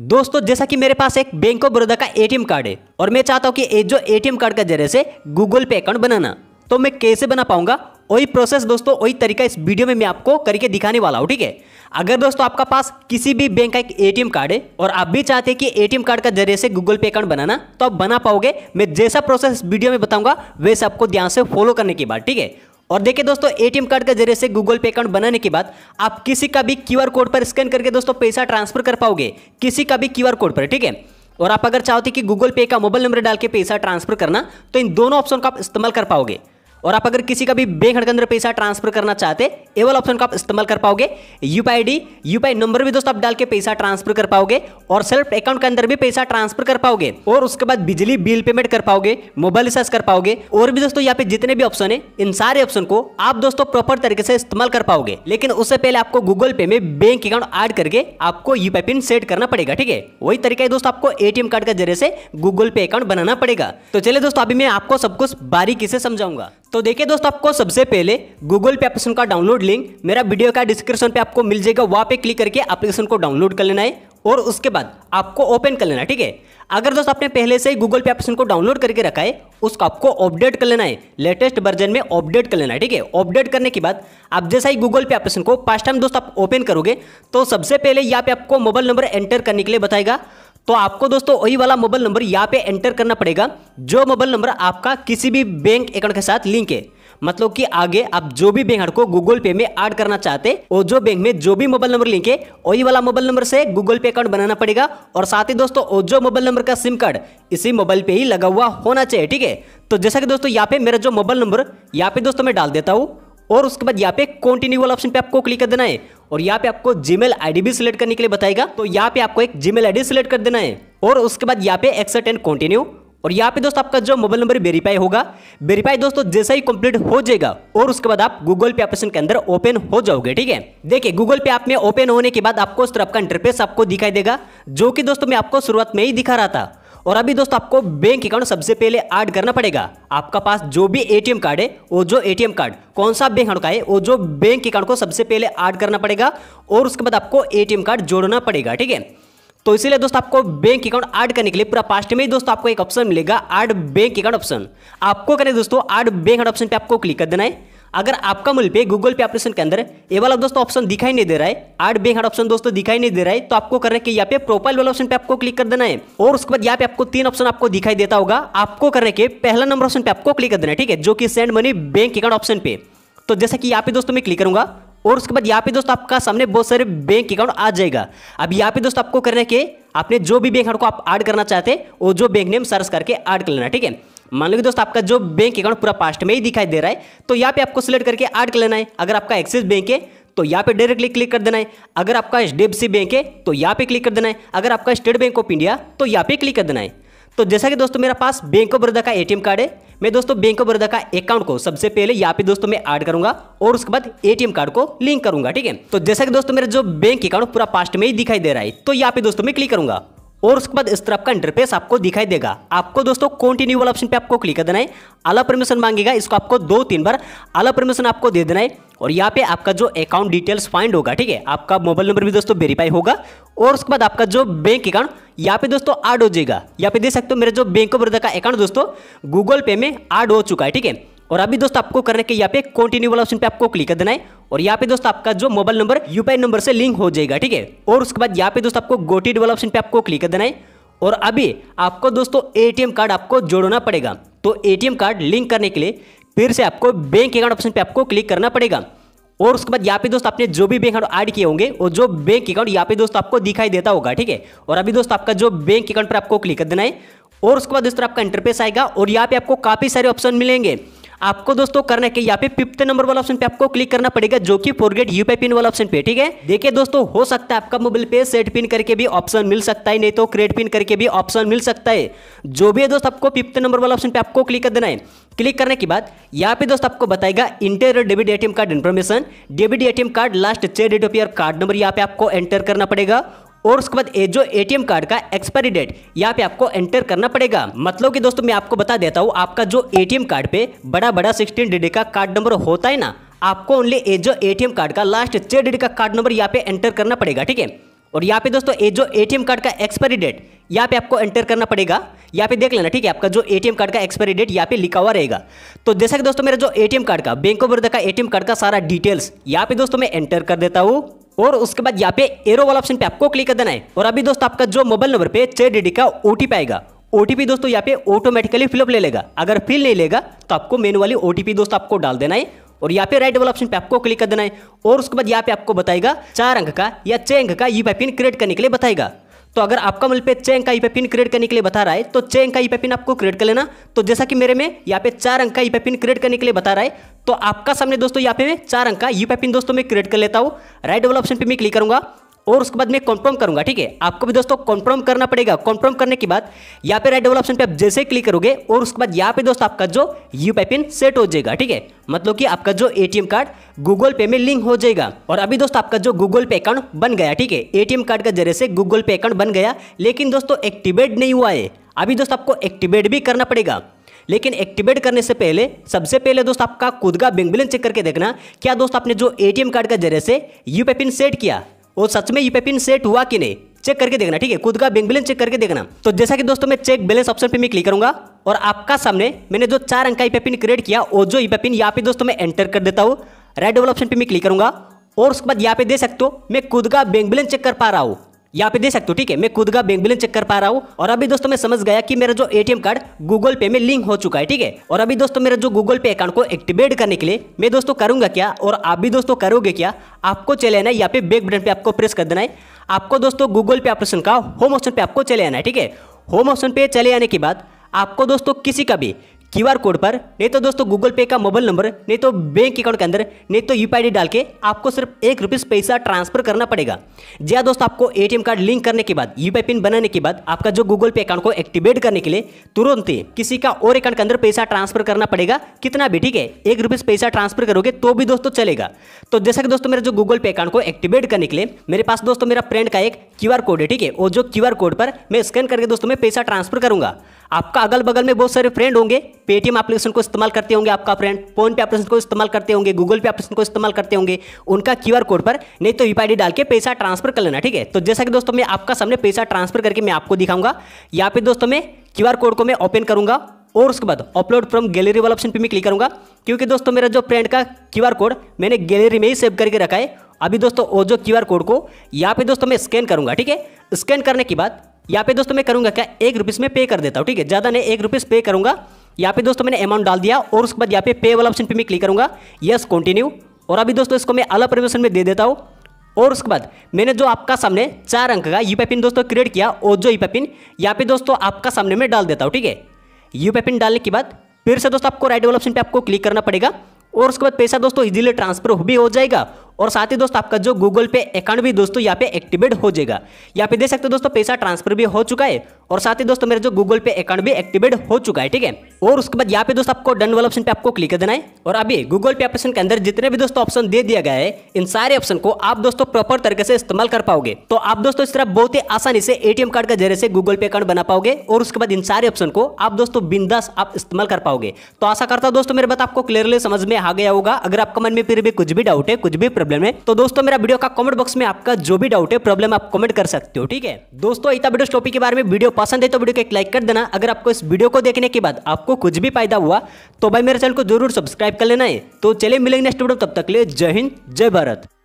दोस्तों जैसा कि मेरे पास एक बैंक ऑफ बड़ौदा का एटीएम कार्ड है और मैं चाहता हूँ कि जो एटीएम कार्ड का जरिए से गूगल पे अकाउंट बनाना तो मैं कैसे बना पाऊंगा वही प्रोसेस दोस्तों वही तरीका इस वीडियो में मैं आपको करके दिखाने वाला हूं ठीक है अगर दोस्तों आपका पास किसी भी बैंक का एक ए कार्ड है और आप भी चाहते हैं कि ए कार्ड का जरिए से गूगल पे अकाउंट बनाना तो आप बना पाओगे मैं जैसा प्रोसेस वीडियो में बताऊंगा वैसे आपको ध्यान से फॉलो करने के बाद ठीक है और देखिए दोस्तों एटीएम कार्ड के जरिए से गूगल पे अकाउंट बनाने के बाद आप किसी का भी क्यूआर कोड पर स्कैन करके दोस्तों पैसा ट्रांसफर कर पाओगे किसी का भी क्यूआर कोड पर ठीक है और आप अगर चाहते कि गूगल पे का मोबाइल नंबर डाल के पैसा ट्रांसफर करना तो इन दोनों ऑप्शन का आप इस्तेमाल कर पाओगे और आप अगर किसी का भी बैंक के अंदर पैसा ट्रांसफर करना चाहते ए वाला ऑप्शन का आप इस्तेमाल कर पाओगे यूपीआई डी यूपीआई नंबर भी दोस्तों आप डाल के पैसा ट्रांसफर कर पाओगे और सेल्फ अकाउंट के अंदर भी पैसा ट्रांसफर कर पाओगे और उसके बाद बिजली बिल पेमेंट कर पाओगे मोबाइल रिचार्ज कर पाओगे और भी दोस्तों यहाँ पे जितने भी ऑप्शन है इन सारे ऑप्शन को आप दोस्तों प्रॉपर तरीके से इस्तेमाल कर पाओगे लेकिन उससे पहले आपको गूगल पे में बैंक अकाउंट एड करके आपको यूपीआई पिन सेट करना पड़ेगा ठीक है वही तरीका है दोस्तों आपको एटीएम कार्ड के जरिए से गूगल पे अकाउंट बनाना पड़ेगा तो चलिए दोस्तों अभी मैं आपको सब कुछ बारीकी से समझाऊंगा तो देखिए दोस्तों आपको सबसे पहले गूगल पे एप्लीकेशन का डाउनलोड लिंक मेरा वीडियो का डिस्क्रिप्शन पे आपको मिल जाएगा वहाँ पे क्लिक करके एप्लीकेशन को डाउनलोड कर लेना है और उसके बाद आपको ओपन कर लेना है ठीक है अगर दोस्तों आपने पहले से ही गूगल पे एप्लीकेशन को डाउनलोड करके रखा है उसको आपको अपडेट कर लेना है लेटेस्ट वर्जन में अपडेट कर लेना है ठीक है अपडेट करने के बाद आप जैसा ही गूगल पे एप्लीकेशन को फर्स्ट टाइम दोस्तों आप ओपन करोगे तो सबसे पहले यहाँ पे आपको मोबाइल नंबर एंटर करने के लिए बताएगा तो आपको दोस्तों वही वाला मोबाइल नंबर यहाँ पे एंटर करना पड़ेगा जो मोबाइल नंबर आपका किसी भी बैंक अकाउंट के साथ लिंक है मतलब कि आगे आप जो भी बैंक को गूगल पे में ऐड करना चाहते और जो बैंक में जो भी मोबाइल नंबर लिंक है वही वाला मोबाइल नंबर से गूगल पे अकाउंट बनाना पड़ेगा और साथ ही दोस्तों और जो मोबाइल नंबर का सिम कार्ड इसी मोबाइल पे ही लगा हुआ होना चाहिए ठीक है तो जैसा कि दोस्तों यहाँ पे मेरा जो मोबाइल नंबर यहाँ पे दोस्तों मैं डाल देता हूँ और उसके बाद यहाँ पे कंटिन्यू वाला ऑप्शन पे आपको क्लिक कर देना है और यहाँ पे आपको जीमेल आईडी भी सिलेक्ट करने के लिए बताएगा तो यहाँ पे आपको एक जीमेल आईडी सिलेक्ट कर देना है और उसके बाद यहाँ पे एक्सेप्ट एंड कंटिन्यू और यहाँ पे दोस्तों आपका जो मोबाइल नंबर वेरीफाई होगा वेरीफाई दोस्तों जैसा ही कंप्लीट हो जाएगा और उसके बाद आप गूगल पे ऑपरेशन के अंदर ओपन हो जाओगे ठीक है देखिए गूगल पे आप में ओपन होने के बाद आपको इस तरफ का इंटरफेस आपको दिखाई देगा जो कि दोस्तों मैं आपको शुरुआत में ही दिखा रहा था और अभी दोस्तों आपको बैंक अकाउंट सबसे पहले ऐड करना पड़ेगा आपका पास जो भी एटीएम कार्ड है वो जो एटीएम कार्ड कौन सा बैंक अकाउंट का है वो जो बैंक अकाउंट को सबसे पहले ऐड करना पड़ेगा और उसके बाद आपको एटीएम कार्ड जोड़ना पड़ेगा ठीक है तो इसीलिए दोस्तों आपको बैंक अकाउंट ऐड करने के लिए पूरा पास्ट में ही दोस्तों आपको एक ऑप्शन मिलेगा ऐड बैंक अकाउंट ऑप्शन आपको करें दोस्तों ऐड बैंक अकाउंट ऑप्शन पे आपको क्लिक कर देना है अगर आपका मूल पे गूगल पे ऑपरेशन के अंदर ये वाला दोस्तों ऑप्शन दिखाई नहीं दे रहा है आठ बैंक ऑप्शन दोस्तों दिखाई नहीं दे रहा है तो आपको करना है यहाँ पे प्रोफाइल वाला ऑप्शन पे आपको क्लिक कर देना है और उसके बाद यहाँ पे आपको तीन ऑप्शन आपको दिखाई देता होगा आपको करने के पहला नंबर ऑप्शन पे आपको क्लिक कर देना है ठीक है जो कि send money bank account option पे तो जैसे कि यहाँ पे दोस्तों मैं क्लिक करूंगा और उसके बाद यहाँ पे दोस्तों आपका सामने बहुत सारे बैंक अकाउंट आ जाएगा अब यहाँ पे दोस्तों आपको है कि आपने जो भी बैंक अकाउंट को आप ऐड करना चाहते हैं वो जो बैंक नेम सर्च करके ऐड कर लेना ठीक है मान लो कि दोस्तों आपका जो बैंक अकाउंट पूरा पास्ट में ही दिखाई दे रहा है तो यहाँ पे आपको सिलेक्ट करके आर्ट कर लेना है अगर आपका एक्सिस बैंक है तो यहाँ पे डायरेक्टली क्लिक कर देना है अगर आपका एच बैंक है तो यहाँ पे क्लिक कर देना है अगर आपका स्टेट बैंक ऑफ इंडिया तो यहाँ पे क्लिक कर देना है तो जैसा कि दोस्तों मेरा पास बैंक ऑफ बड़ौदा का एटीएम कार्ड है मैं दोस्तों बैंक ऑफ बड़ौदा का अकाउंट को सबसे पहले यहाँ पे दोस्तों मैं ऐड करूंगा और उसके बाद एटीएम कार्ड को लिंक करूंगा ठीक है तो जैसा कि दोस्तों मेरा जो बैंक अकाउंट पूरा पास्ट में ही दिखाई दे रहा है तो यहाँ पे दोस्तों मैं क्लिक करूंगा और उसके बाद इस तरफ का इंटरफेस आपको दिखाई देगा आपको दोस्तों कंटिन्यू वाला ऑप्शन पे आपको क्लिक कर देना है अलग परमिशन मांगेगा इसको आपको दो तीन बार अलग परमिशन आपको दे देना है और यहाँ पे आपका जो अकाउंट डिटेल्स फाइंड होगा ठीक है आपका मोबाइल नंबर भी दोस्तों वेरीफाई होगा और उसके बाद आपका जो बैंक अकाउंट यहाँ पे दोस्तों ऐड हो जाएगा यहाँ पे देख सकते हो मेरे जो बैंक ऑफ बड़ौदा का अकाउंट दोस्तों गूगल पे में ऐड हो चुका है ठीक है और अभी दोस्त आपको करने के यहाँ पे कंटिन्यू वाला ऑप्शन पे आपको क्लिक कर देना है और यहाँ पे दोस्त आपका जो मोबाइल नंबर यूपीआई नंबर से लिंक हो जाएगा ठीक है और उसके बाद यहाँ पे दोस्त आपको गोटेड वाला ऑप्शन पे आपको क्लिक कर देना है और अभी आपको दोस्तों एटीएम कार्ड आपको जोड़ना पड़ेगा तो एटीएम कार्ड लिंक करने के लिए फिर से आपको बैंक अकाउंट ऑप्शन पे आपको क्लिक करना पड़ेगा और उसके बाद यहाँ पे दोस्त आपने जो भी बैंक अकाउंट ऐड किए होंगे और जो बैंक अकाउंट यहाँ पे दोस्त आपको दिखाई देता होगा ठीक है और अभी दोस्त आपका जो बैंक अकाउंट पर आपको क्लिक कर देना है और उसके बाद दोस्तों आपका इंटरफेस आएगा और यहाँ पे आपको काफ़ी सारे ऑप्शन मिलेंगे आपको दोस्तों करना है यहाँ पे फिफ्थ नंबर वाला ऑप्शन पे आपको क्लिक करना पड़ेगा जो कि फोरगेट यूपीआई पिन वाला ऑप्शन पे ठीक है देखिए दोस्तों हो सकता है आपका मोबाइल पे सेट पिन करके भी ऑप्शन मिल सकता है नहीं तो क्रेड पिन करके भी ऑप्शन मिल सकता है जो भी है दोस्त आपको फिफ्थ नंबर वाला ऑप्शन पे आपको क्लिक कर देना है क्लिक करने के बाद यहाँ पे दोस्त आपको बताएगा enter debit ATM card information debit ATM card last छह date of year card number यहाँ पे आपको एंटर करना पड़ेगा और उसके बाद जो एटीएम कार्ड का एक्सपायरी डेट यहाँ पे आपको एंटर करना पड़ेगा मतलब कि दोस्तों मैं आपको बता देता हूँ आपका जो एटीएम कार्ड पे बड़ा बड़ा सिक्सटीन डिडी का कार्ड नंबर होता है ना आपको ओनली ए जो एटीएम कार्ड का लास्ट छह डिडी का कार्ड नंबर यहाँ पे एंटर करना पड़ेगा ठीक है और यहाँ पे दोस्तों ए जो एटीएम कार्ड का एक्सपायरी डेट यहाँ पे आपको एंटर करना पड़ेगा यहाँ पे देख लेना ठीक है आपका जो एटीएम कार्ड का एक्सपायरी डेट यहाँ पे लिखा हुआ रहेगा तो जैसा कि दोस्तों मेरा जो एटीएम कार्ड का बैंक ऑफ बड़ौदा का एटीएम कार्ड का सारा डिटेल्स यहाँ पे दोस्तों मैं एंटर कर देता हूँ और उसके बाद यहाँ पे एरो वाला ऑप्शन पे आपको क्लिक कर देना है और अभी दोस्तों आपका जो मोबाइल नंबर पे छह डी का ओटीपी आएगा ओटीपी दोस्तों यहाँ पे ऑटोमेटिकली फिलअप ले लेगा अगर फिल नहीं लेगा तो आपको मेनुअली ओटीपी दोस्त आपको डाल देना है और यहाँ पे राइट वाला ऑप्शन पे आपको क्लिक कर देना है और उसके बाद यहाँ पे आपको बताएगा चार अंक का या छह अंक का यू पिन क्रिएट करने के लिए बताएगा तो अगर आपका मतलब पे चेंग का ईपे पिन क्रिएट करने के लिए बता रहा है तो चेंग का ईपे पिन आपको क्रिएट कर लेना तो जैसा कि मेरे में यहाँ पे चार अंक का ईपे पिन क्रिएट करने के लिए बता रहा है तो आपका सामने दोस्तों यहाँ पे चार अंक का यू पिन दोस्तों में क्रिएट कर लेता हूँ राइट डबल ऑप्शन पर मैं क्लिक करूंगा और उसके बाद मैं कॉन्फर्म करूंगा ठीक है आपको भी दोस्तों कॉन्फर्म करना पड़ेगा कॉन्फर्म करने के बाद यहाँ पे राइट ऑप्शन पे आप जैसे क्लिक करोगे और उसके बाद यहाँ पे दोस्तों आपका जो यू पे पिन सेट हो जाएगा ठीक है मतलब कि आपका जो एटीएम कार्ड गूगल पे में लिंक हो जाएगा और अभी दोस्तों आपका जो गूगल पे अकाउंट बन गया ठीक है एटीएम कार्ड के जरिए से गूगल पे अकाउंट बन गया लेकिन दोस्तों एक्टिवेट नहीं हुआ है अभी दोस्तों आपको एक्टिवेट भी करना पड़ेगा लेकिन एक्टिवेट करने से पहले सबसे पहले दोस्त आपका खुद का बैंक बैलेंस चेक करके देखना क्या दोस्त आपने जो एटीएम कार्ड का जरिए से यू पे पिन सेट किया वो सच में पिन सेट हुआ कि नहीं चेक करके देखना ठीक है खुद का बैंक बैलेंस चेक करके देखना तो जैसा कि दोस्तों मैं चेक बैलेंस ऑप्शन पे मैं क्लिक करूंगा और आपका सामने मैंने जो चार अंक का ईपेपिन क्रिएट किया और जो ईपेपिन यहाँ पे दोस्तों मैं एंटर कर देता हूँ राइट डबल ऑप्शन पे मैं क्लिक करूंगा और उसके बाद यहाँ पे दे सकते हो मैं खुद का बैंक बैलेंस चेक कर पा रहा हूँ यहाँ पे दे सकते हो ठीक है मैं खुद का बैंक बैलेंस चेक कर पा रहा हूँ और अभी दोस्तों मैं समझ गया कि मेरा जो एटीएम कार्ड गूगल पे में लिंक हो चुका है ठीक है और अभी दोस्तों मेरा जो गूगल पे अकाउंट को एक्टिवेट करने के लिए मैं दोस्तों करूंगा क्या और आप भी दोस्तों करोगे क्या आपको चले आना है यहाँ पे बैक बटन पे आपको प्रेस कर देना है आपको दोस्तों गूगल पे ऑपरेशन का होम ऑप्शन पे आपको चले आना है ठीक है होम ऑप्शन पे चले आने के बाद आपको दोस्तों किसी का भी क्यूआर कोड पर नहीं तो दोस्तों गूगल पे का मोबाइल नंबर नहीं तो बैंक अकाउंट के अंदर नहीं तो यू डाल के आपको सिर्फ एक रुपीज़ पैसा ट्रांसफर करना पड़ेगा जी हाँ दोस्तों आपको एटीएम कार्ड लिंक करने के बाद यू पिन बनाने के बाद आपका जो गूगल पे अकाउंट को एक्टिवेट करने के लिए तुरंत ही किसी का और अकाउंट के अंदर पैसा ट्रांसफर करना पड़ेगा कितना भी ठीक है एक रुपीज़ पैसा ट्रांसफर करोगे तो भी दोस्तों चलेगा तो जैसा कि दोस्तों मेरा जो गूगल पे अकाउंट को एक्टिवेट करने के लिए मेरे पास दोस्तों मेरा फ्रेंड का एक क्यू कोड है ठीक है और जो क्यू कोड पर मैं स्कैन करके दोस्तों में पैसा ट्रांसफर करूंगा आपका अगल बगल में बहुत सारे फ्रेंड होंगे पेटीएम एप्लीकेशन को इस्तेमाल करते होंगे आपका फ्रेंड फोन पे एप्लीकेशन को इस्तेमाल करते होंगे गूगल पे एप्लीकेशन को इस्तेमाल करते होंगे उनका क्यूआर कोड पर नहीं तो यूपीआई e डाल के पैसा ट्रांसफर कर लेना ठीक है तो जैसा कि दोस्तों मैं आपका सामने पैसा ट्रांसफर करके मैं आपको दिखाऊंगा या फिर दोस्तों मैं क्यूआर कोड को मैं ओपन करूंगा और उसके बाद अपलोड फ्रॉम गैलरी वाला ऑप्शन पर मैं क्लिक करूंगा क्योंकि दोस्तों मेरा जो फ्रेंड का क्यूआर कोड मैंने गैलरी में ही सेव करके रखा है अभी दोस्तों वो जो क्यूआर कोड को यहाँ पे दोस्तों मैं स्कैन करूंगा ठीक है स्कैन करने के बाद यहाँ पे दोस्तों मैं करूँगा क्या एक रुपीज़ में पे कर देता हूँ ठीक है ज़्यादा नहीं एक रुपीज़ पे करूँगा यहाँ पे दोस्तों मैंने अमाउंट डाल दिया और उसके बाद यहाँ पे पे वाला ऑप्शन पे मैं क्लिक करूँगा यस कंटिन्यू और अभी दोस्तों इसको मैं अलग परमिशन में दे देता हूँ और उसके बाद मैंने जो आपका सामने चार अंक का यूपी पिन दोस्तों क्रिएट किया और जो यूपी पिन यहाँ पे दोस्तों आपका सामने में डाल देता हूँ ठीक है यूपी पिन डालने के बाद फिर से दोस्तों आपको राइट वाला ऑप्शन पे आपको क्लिक करना पड़ेगा और उसके बाद पैसा दोस्तों इजीली ट्रांसफर भी हो जाएगा और साथ ही दोस्तों आपका जो गूगल पे अकाउंट भी दोस्तों यहाँ पे एक्टिवेट हो जाएगा यहाँ पे देख सकते हो दोस्तों पैसा ट्रांसफर भी हो चुका है और साथ ही दोस्तों मेरे जो गूगल पे अकाउंट भी एक्टिवेट हो चुका है ठीक है और उसके बाद यहाँ पे दोस्तों आपको डन वाला ऑप्शन पे आपको क्लिक कर देना है और अभी गूगल पे ऑप्शन के अंदर जितने भी दोस्तों ऑप्शन दे दिया गया है इन सारे ऑप्शन को आप दोस्तों प्रॉपर तरीके से इस्तेमाल कर पाओगे तो आप दोस्तों इस तरह बहुत ही आसानी से एटीएम कार्ड का जरिए से गूगल पे अकाउंट बना पाओगे और उसके बाद इन सारे ऑप्शन को आप दोस्तों बिंदास आप इस्तेमाल कर पाओगे तो आशा करता हूं दोस्तों मेरे बात आपको क्लियरली समझ में आ गया होगा अगर आपका मन में फिर भी कुछ भी डाउट है कुछ भी प्रॉब्लम है तो दोस्तों मेरा वीडियो का कमेंट बॉक्स में आपका जो भी डाउट है प्रॉब्लम आप कमेंट कर सकते हो ठीक है दोस्तों इतना वीडियो टॉपिक के बारे में वीडियो पसंद है तो वीडियो को एक लाइक कर देना अगर आपको इस वीडियो को देखने के बाद आपको कुछ भी फायदा हुआ तो भाई मेरे चैनल को जरूर सब्सक्राइब कर लेना है तो चलिए मिलेंगे नेक्स्ट वीडियो तब तक ले जय हिंद जय भारत